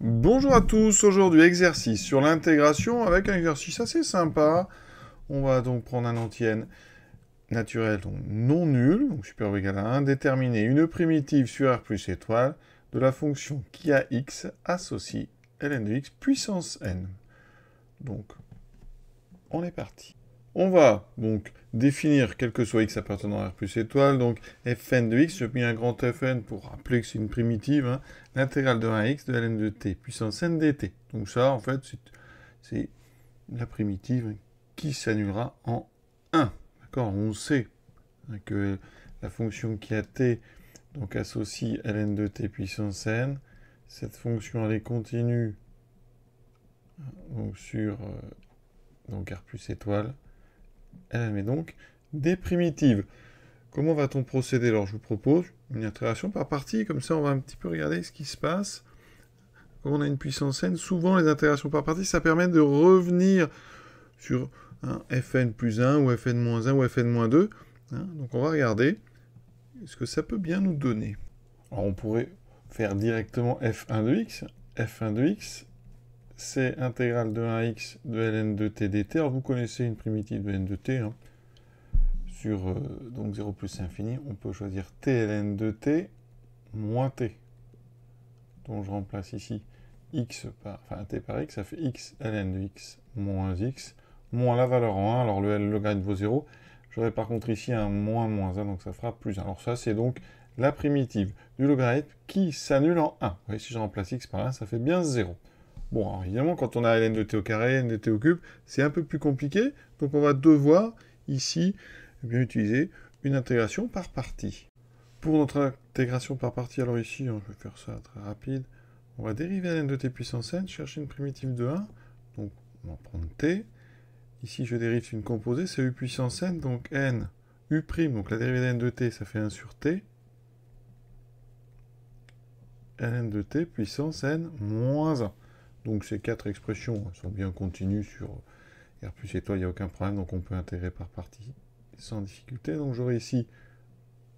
Bonjour à tous, aujourd'hui exercice sur l'intégration avec un exercice assez sympa. On va donc prendre un entier naturel non nul, donc super égal à 1, déterminer une primitive sur R plus étoile de la fonction qui a x associe ln de x puissance n. Donc, on est parti. On va donc définir quel que soit x appartenant à R plus étoile, donc fn de x, je mets un grand fn pour rappeler que c'est une primitive, hein, l'intégrale de 1x de ln de t, puissance n dt. Donc ça, en fait, c'est la primitive qui s'annulera en 1. D'accord On sait hein, que la fonction qui a t, donc associe ln de t puissance n, cette fonction, elle est continue hein, sur euh, donc R plus étoile. Elle mais donc des primitives. Comment va-t-on procéder Alors je vous propose une intégration par partie, comme ça on va un petit peu regarder ce qui se passe. Quand on a une puissance n, souvent les intégrations par partie, ça permet de revenir sur un fn plus 1 ou fn moins 1 ou fn moins 2. Hein. donc on va regarder ce que ça peut bien nous donner. Alors on pourrait faire directement f1 de x, f1 de x, c'est intégrale de 1x de ln de t dt. Alors vous connaissez une primitive de ln de t. Hein. sur euh, donc 0 plus infini, on peut choisir t ln de t moins t. Donc je remplace ici x par, enfin t par x, ça fait x ln de x moins x, moins la valeur en 1, alors le L, logarithme vaut 0. J'aurai par contre ici un moins moins 1, donc ça fera plus 1. Alors ça, c'est donc la primitive du logarithme qui s'annule en 1. Vous voyez, si je remplace x par 1, ça fait bien 0. Bon, évidemment, quand on a ln de t au carré, ln de t au cube, c'est un peu plus compliqué. Donc on va devoir ici eh utiliser une intégration par partie. Pour notre intégration par partie, alors ici, hein, je vais faire ça très rapide. On va dériver ln de t puissance n, chercher une primitive de 1. Donc on va prendre t. Ici, je dérive une composée, c'est u puissance n, donc n, u', donc la dérivée de ln de t, ça fait 1 sur t ln de t puissance n moins 1. Donc ces quatre expressions sont bien continues sur R plus toi, il n'y a aucun problème, donc on peut intégrer par partie sans difficulté. Donc j'aurai ici,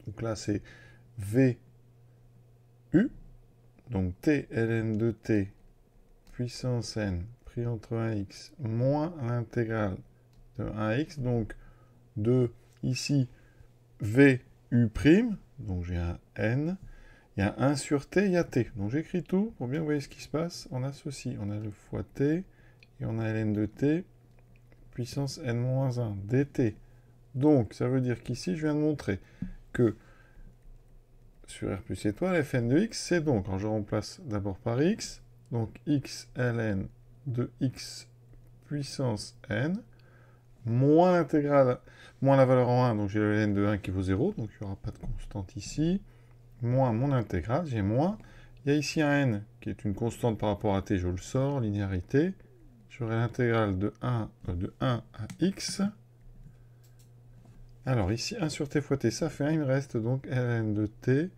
donc là c'est v u donc T ln de T puissance n pris entre 1x moins l'intégrale de 1x, donc de ici v u prime donc j'ai un n, il y a 1 sur t, il y a t. Donc j'écris tout pour bien voir ce qui se passe. On a ceci, on a le fois t, et on a ln de t, puissance n-1 dt. Donc ça veut dire qu'ici, je viens de montrer que sur R plus étoile, fn de x, c'est donc, quand je remplace d'abord par x, donc x ln de x puissance n, moins l'intégrale, moins la valeur en 1, donc j'ai ln de 1 qui vaut 0, donc il n'y aura pas de constante ici, moins mon intégrale, j'ai moins. Il y a ici un n qui est une constante par rapport à t, je le sors, linéarité. J'aurai l'intégrale de 1, euh, de 1 à x. Alors ici, 1 sur t fois t, ça fait 1, il me reste donc ln de t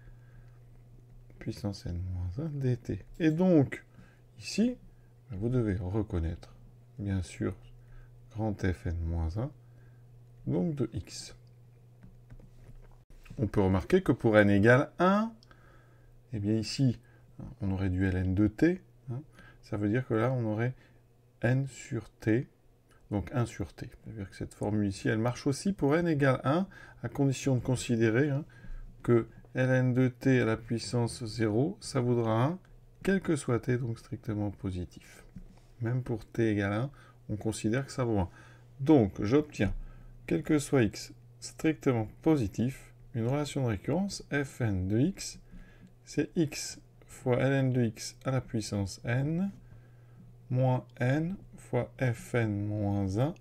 puissance n moins 1 dt. Et donc, ici, ben, vous devez reconnaître, bien sûr, grand fn moins 1, donc de x on peut remarquer que pour n égale 1, eh bien ici, on aurait du ln de t. Hein. ça veut dire que là, on aurait n sur t, donc 1 sur t. C'est-à-dire que cette formule ici, elle marche aussi pour n égale 1, à condition de considérer hein, que ln de t à la puissance 0, ça vaudra 1, quel que soit t, donc strictement positif. Même pour t égale 1, on considère que ça vaut 1. Donc, j'obtiens, quel que soit x, strictement positif, une relation de récurrence, fn de x, c'est x fois ln de x à la puissance n, moins n fois fn moins 1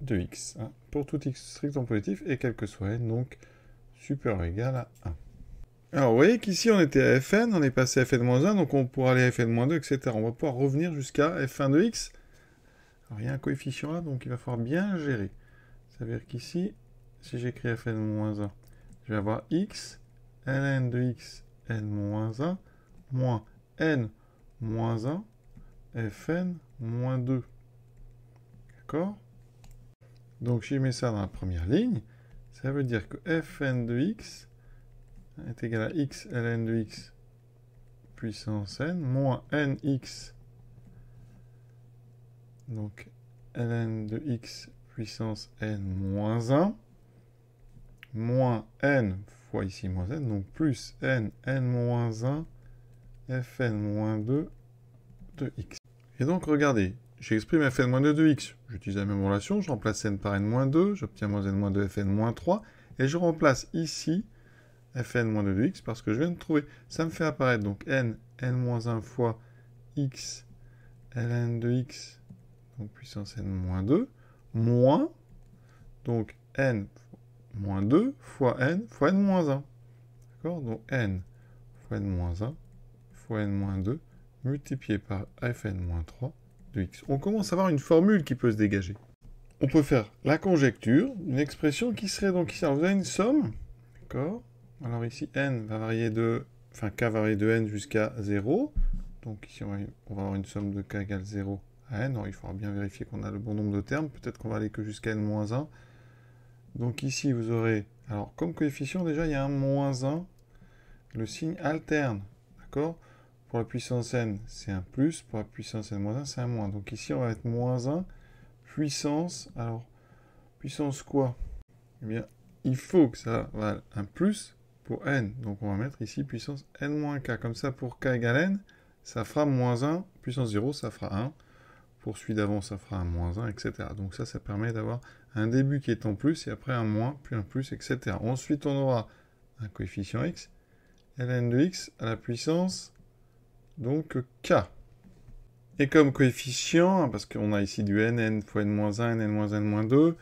de x, hein, pour tout x strictement positif et quel que soit n, donc super ou égal à 1. Alors vous voyez qu'ici on était à fn, on est passé à fn-1, donc on pourra aller à fn-2, moins etc. On va pouvoir revenir jusqu'à f1 de x. Alors il y a un coefficient là, donc il va falloir bien gérer. Ça veut dire qu'ici, si j'écris fn-1 moins je vais avoir x, ln de x, n moins 1, moins n moins 1, fn moins 2. D'accord Donc si je mets ça dans la première ligne, ça veut dire que fn de x est égal à x ln de x puissance n moins nx. Donc ln de x puissance n moins 1 moins n fois ici moins n, donc plus n, n moins 1, fn moins 2 de x. Et donc regardez, j'exprime fn moins 2 de x. J'utilise la même relation, je remplace n par n moins 2, j'obtiens moins n moins 2 fn moins 3, et je remplace ici fn moins 2 de x parce que je viens de trouver. Ça me fait apparaître donc n, n moins 1 fois x, ln de x, donc puissance n moins 2, moins, donc n moins 2 fois n fois n moins 1. D'accord Donc n fois n moins 1 fois n moins 2 multiplié par fn moins 3 de x. On commence à avoir une formule qui peut se dégager. On peut faire la conjecture, une expression qui serait donc ici. Alors vous avez une somme, d'accord Alors ici n va varier de, enfin k varier de n jusqu'à 0. Donc ici on va, avoir une somme de k égale 0 à n. il faudra bien vérifier qu'on a le bon nombre de termes. Peut-être qu'on va aller que jusqu'à n-1. Donc ici, vous aurez... Alors, comme coefficient, déjà, il y a un moins 1. Le signe alterne. D'accord Pour la puissance n, c'est un plus. Pour la puissance n moins 1, c'est un moins. Donc ici, on va mettre moins 1. Puissance. Alors, puissance quoi Eh bien, il faut que ça vale un plus pour n. Donc, on va mettre ici puissance n moins k. Comme ça, pour k égale n, ça fera moins 1. Puissance 0, ça fera 1. Pour celui d'avant, ça fera un moins 1, etc. Donc ça, ça permet d'avoir un début qui est en plus, et après un moins, puis un plus, etc. Ensuite, on aura un coefficient x, ln de x à la puissance, donc k. Et comme coefficient, hein, parce qu'on a ici du n, n fois n-1, n-1, n-2,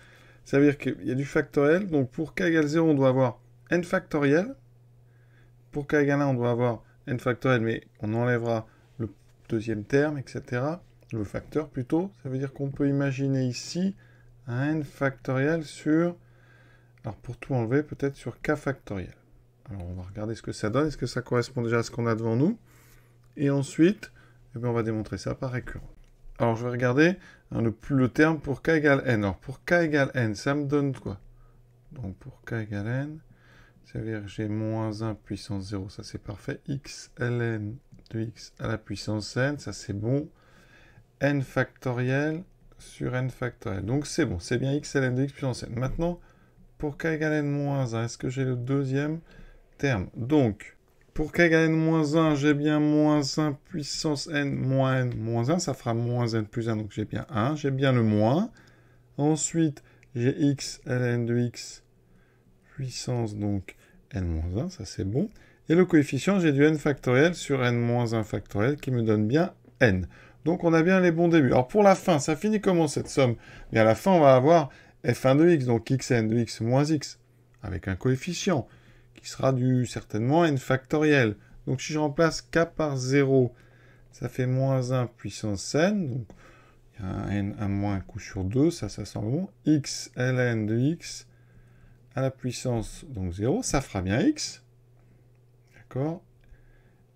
ça veut dire qu'il y a du factoriel, donc pour k égale 0, on doit avoir n factoriel, pour k égale 1, on doit avoir n factoriel, mais on enlèvera le deuxième terme, etc., le facteur plutôt, ça veut dire qu'on peut imaginer ici n factoriel sur... Alors pour tout enlever, peut-être sur k factoriel. Alors on va regarder ce que ça donne, est-ce que ça correspond déjà à ce qu'on a devant nous Et ensuite, eh ben, on va démontrer ça par récurrent. Alors je vais regarder hein, le, le, terme pour k égale n. Alors pour k égale n, ça me donne quoi Donc pour k égale n, c'est-à-dire que j'ai moins 1 puissance 0, ça c'est parfait. x ln de x à la puissance n, ça c'est bon. n factoriel sur n factoriel. Donc c'est bon, c'est bien x ln de x puissance n. Maintenant, pour k égale n moins 1, est-ce que j'ai le deuxième terme Donc, pour k égale n moins 1, j'ai bien moins 1 puissance n moins n moins 1. Ça fera moins n plus 1, donc j'ai bien 1. J'ai bien le moins. Ensuite, j'ai x ln de x puissance, donc n moins 1. Ça, c'est bon. Et le coefficient, j'ai du n factoriel sur n moins 1 factoriel qui me donne bien n. Donc on a bien les bons débuts. Alors pour la fin, ça finit comment cette somme Et à la fin, on va avoir f1 de x, donc xn de x moins x, avec un coefficient qui sera du certainement n factoriel. Donc si je remplace k par 0, ça fait moins 1 puissance n, donc il y a un n, un moins un coup sur 2, ça, ça semble bon. x ln de x à la puissance donc 0, ça fera bien x, d'accord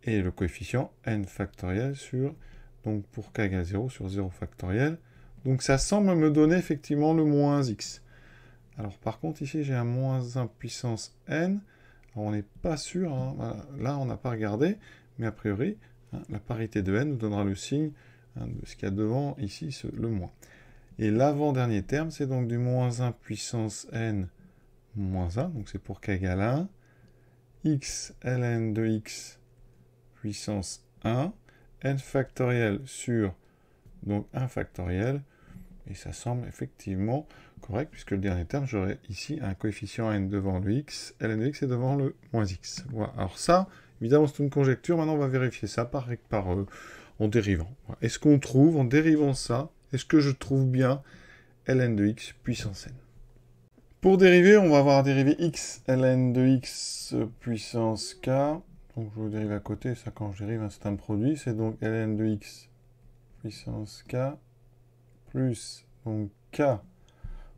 Et le coefficient n factoriel sur donc pour k égale 0 sur 0 factoriel. Donc ça semble me donner effectivement le moins x. Alors par contre ici j'ai un moins 1 puissance n. Alors on n'est pas sûr, hein. là on n'a pas regardé, mais a priori hein, la parité de n nous donnera le signe hein, de ce qu'il y a devant ici, le moins. Et l'avant-dernier terme c'est donc du moins 1 puissance n moins 1, donc c'est pour k égale 1, x ln de x puissance 1, n factoriel sur donc 1 factoriel, et ça semble effectivement correct, puisque le dernier terme, j'aurai ici un coefficient n devant le x, ln de x est devant le moins x. Voilà. Alors ça, évidemment, c'est une conjecture. Maintenant, on va vérifier ça par, par euh, en dérivant. Est-ce qu'on trouve, en dérivant ça, est-ce que je trouve bien ln de x puissance n Pour dériver, on va avoir dérivé x ln de x puissance k donc je dérive à côté, ça quand je dérive, c'est un produit, c'est donc ln de x puissance k plus k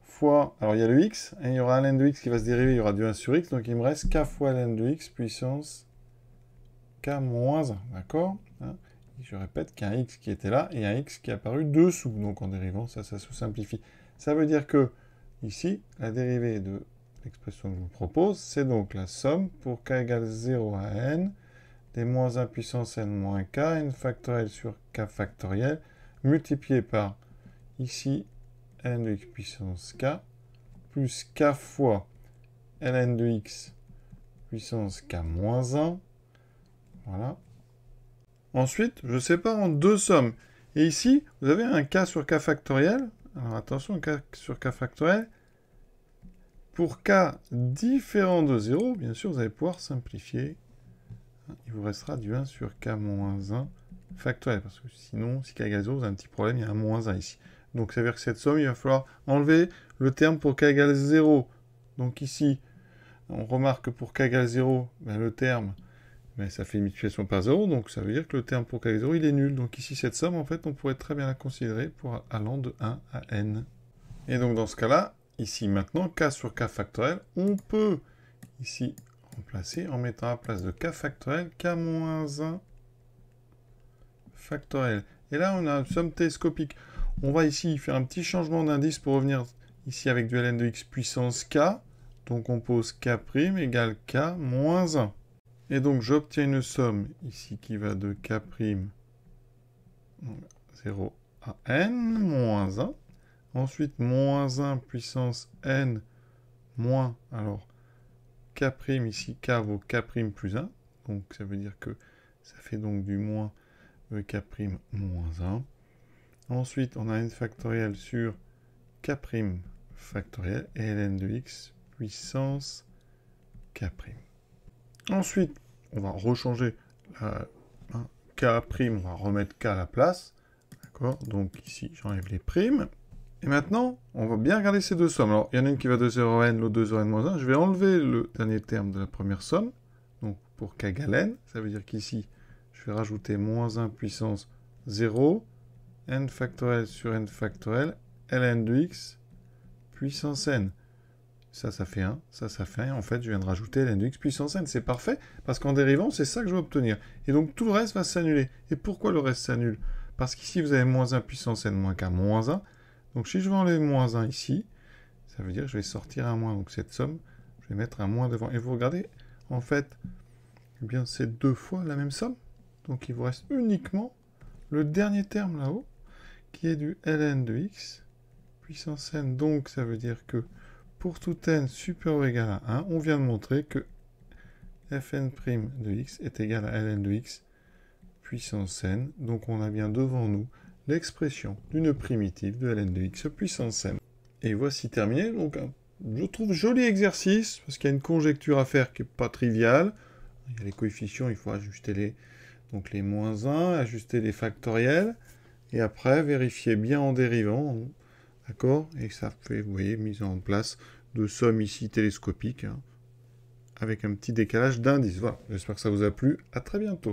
fois, alors il y a le x, et il y aura ln de x qui va se dériver, il y aura du 1 sur x, donc il me reste k fois ln de x puissance k moins 1, d'accord hein. Je répète qu'un x qui était là et un x qui est apparu dessous, donc en dérivant, ça, ça se simplifie. Ça veut dire que, ici, la dérivée de L'expression que je vous propose, c'est donc la somme pour k égale 0 à n des moins 1 puissance n moins k, n factoriel sur k factoriel, multiplié par ici n de x puissance k, plus k fois ln de x puissance k moins 1. Voilà. Ensuite, je sépare en deux sommes. Et ici, vous avez un k sur k factoriel. Alors attention, k sur k factoriel, pour k différent de 0, bien sûr, vous allez pouvoir simplifier. Il vous restera du 1 sur k-1 moins factoriel, parce que sinon, si k égale 0, vous avez un petit problème, il y a un moins 1 ici. Donc ça veut dire que cette somme, il va falloir enlever le terme pour k égale 0. Donc ici, on remarque que pour k égale 0, ben, le terme, ben, ça fait une multiplication par 0, donc ça veut dire que le terme pour k égale 0, il est nul. Donc ici, cette somme, en fait, on pourrait très bien la considérer pour allant de 1 à n. Et donc dans ce cas-là, ici maintenant k sur k factoriel. On peut ici remplacer en mettant à la place de k factoriel k-1 moins factoriel. Et là, on a une somme télescopique. On va ici faire un petit changement d'indice pour revenir ici avec du ln de x puissance k. Donc on pose k' prime égale k moins 1. Et donc j'obtiens une somme ici qui va de k' 0 à n moins 1 Ensuite, moins 1 puissance n moins, alors, k' ici, k vaut k' plus 1. Donc ça veut dire que ça fait donc du moins euh, k' moins 1. Ensuite, on a n factoriel sur k' factoriel et ln de x puissance k'. Ensuite, on va rechanger la, prime, hein, k', on va remettre k à la place. D'accord Donc ici, j'enlève les primes. Et maintenant, on va bien regarder ces deux sommes. Alors, il y en a une qui va de 0 à n, l'autre de 0 à n 1. Je vais enlever le dernier terme de la première somme. Donc, pour k égale n, ça veut dire qu'ici, je vais rajouter moins 1 puissance 0, n factoriel sur n factoriel, ln de x, puissance n. Ça, ça fait 1, ça, ça fait 1. En fait, je viens de rajouter ln de x puissance n. C'est parfait, parce qu'en dérivant, c'est ça que je vais obtenir. Et donc, tout le reste va s'annuler. Et pourquoi le reste s'annule Parce qu'ici, vous avez moins 1 puissance n moins k moins 1 donc si je vais enlever moins 1 ici, ça veut dire que je vais sortir un moins. Donc cette somme, je vais mettre un moins devant. Et vous regardez, en fait, eh bien c'est deux fois la même somme. Donc il vous reste uniquement le dernier terme là-haut, qui est du ln de x puissance n. Donc ça veut dire que pour tout n supérieur ou égal à 1, on vient de montrer que fn' de x est égal à ln de x puissance n. Donc on a bien devant nous l'expression d'une primitive de ln de x puissance m. Et voici terminé, donc je trouve joli exercice, parce qu'il y a une conjecture à faire qui n'est pas triviale. Il y a les coefficients, il faut ajuster les, donc les moins 1, ajuster les factoriels, et après vérifier bien en dérivant, d'accord Et ça fait, vous voyez, mise en place de sommes ici télescopiques, hein, avec un petit décalage d'indice. Voilà, j'espère que ça vous a plu, à très bientôt